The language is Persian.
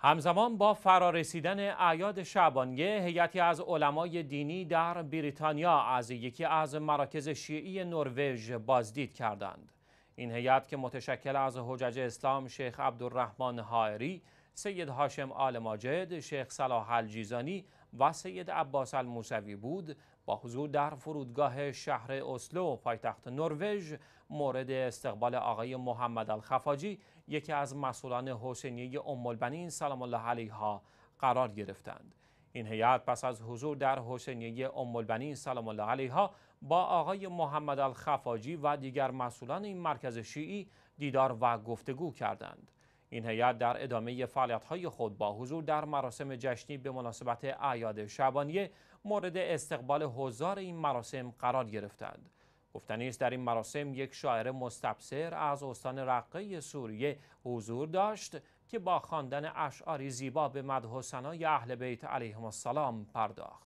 همزمان با فرارسیدن اعیاد شعبانیه هیئتی از علمای دینی در بریتانیا از یکی از مراکز شیعی نروژ بازدید کردند این هیئت که متشکل از حجج اسلام شیخ عبدالرحمن حائری سید هاشم آل ماجد، شیخ صلاح الجیزانی و سید عباس الموسوی بود با حضور در فرودگاه شهر اسلو پایتخت نروژ مورد استقبال آقای محمد الخفاجی یکی از مسئولان حسینی ام البنین سلام الله علیها قرار گرفتند این هیئت پس از حضور در حسینیه ام البنین سلام الله علیها با آقای محمد الخفاجی و دیگر مسئولان این مرکز شیعی دیدار و گفتگو کردند این هیئت در ادامه فعالیت‌های خود با حضور در مراسم جشنی به مناسبت اعیاد شبانیه مورد استقبال حضار این مراسم قرار گرفتند. گفتنی است در این مراسم یک شاعر مستبصر از استان رقه سوریه حضور داشت که با خواندن اشعاری زیبا به مدح و ثنای اهل بیت علیهم السلام پرداخت.